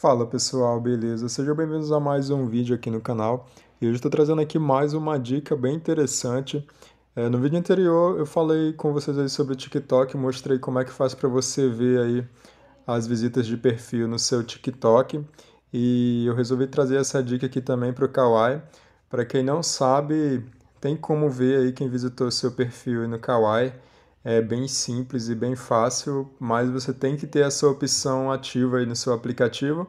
Fala pessoal, beleza? Sejam bem-vindos a mais um vídeo aqui no canal e hoje estou trazendo aqui mais uma dica bem interessante. É, no vídeo anterior eu falei com vocês aí sobre o TikTok, mostrei como é que faz para você ver aí as visitas de perfil no seu TikTok e eu resolvi trazer essa dica aqui também para o Kawaii. Para quem não sabe, tem como ver aí quem visitou seu perfil no Kawaii é bem simples e bem fácil, mas você tem que ter essa opção ativa aí no seu aplicativo.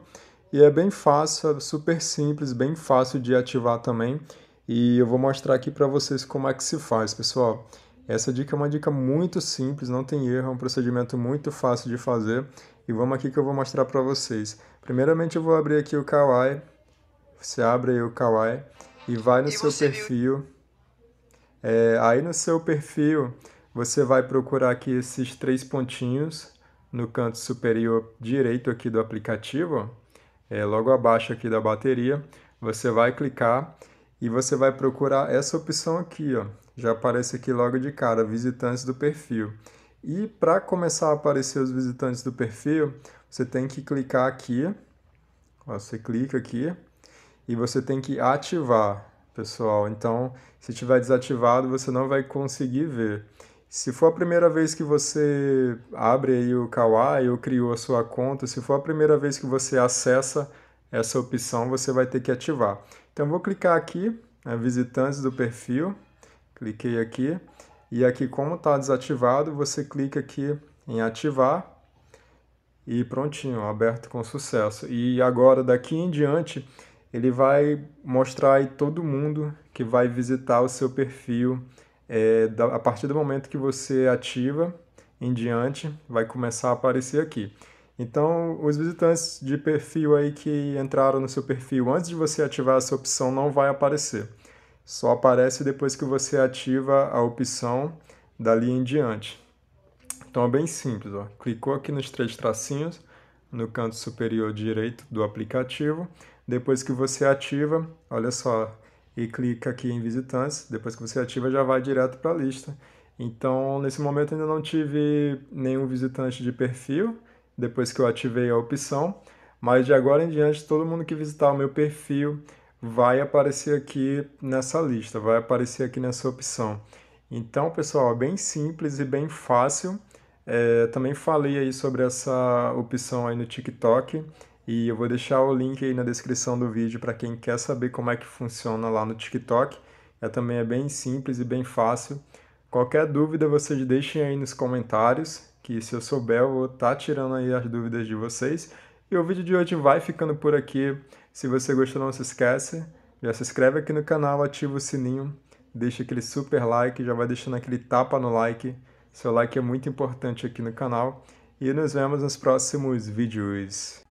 E é bem fácil, é super simples, bem fácil de ativar também. E eu vou mostrar aqui para vocês como é que se faz, pessoal. Essa dica é uma dica muito simples, não tem erro, é um procedimento muito fácil de fazer. E vamos aqui que eu vou mostrar para vocês. Primeiramente eu vou abrir aqui o Kawaii. Você abre aí o Kawaii e vai no e seu perfil. É, aí no seu perfil você vai procurar aqui esses três pontinhos no canto superior direito aqui do aplicativo, é, logo abaixo aqui da bateria, você vai clicar e você vai procurar essa opção aqui, ó. já aparece aqui logo de cara, visitantes do perfil. E para começar a aparecer os visitantes do perfil, você tem que clicar aqui, ó, você clica aqui e você tem que ativar, pessoal. Então, se tiver desativado, você não vai conseguir ver. Se for a primeira vez que você abre aí o Kawaii ou criou a sua conta, se for a primeira vez que você acessa essa opção, você vai ter que ativar. Então vou clicar aqui, né, visitantes do perfil, cliquei aqui, e aqui como está desativado, você clica aqui em ativar, e prontinho, aberto com sucesso. E agora, daqui em diante, ele vai mostrar aí todo mundo que vai visitar o seu perfil, é, da, a partir do momento que você ativa em diante, vai começar a aparecer aqui. Então, os visitantes de perfil aí que entraram no seu perfil antes de você ativar essa opção não vai aparecer. Só aparece depois que você ativa a opção dali em diante. Então é bem simples, ó. Clicou aqui nos três tracinhos no canto superior direito do aplicativo. Depois que você ativa, olha só, e clica aqui em visitantes. Depois que você ativa, já vai direto para a lista. Então, nesse momento ainda não tive nenhum visitante de perfil, depois que eu ativei a opção, mas de agora em diante todo mundo que visitar o meu perfil vai aparecer aqui nessa lista, vai aparecer aqui nessa opção. Então, pessoal, é bem simples e bem fácil. É, também falei aí sobre essa opção aí no TikTok e eu vou deixar o link aí na descrição do vídeo para quem quer saber como é que funciona lá no TikTok. É, também é bem simples e bem fácil. Qualquer dúvida vocês deixem aí nos comentários, que se eu souber eu vou estar tá tirando aí as dúvidas de vocês. E o vídeo de hoje vai ficando por aqui. Se você gostou, não se esquece. Já se inscreve aqui no canal, ativa o sininho, deixa aquele super like, já vai deixando aquele tapa no like. Seu like é muito importante aqui no canal. E nos vemos nos próximos vídeos.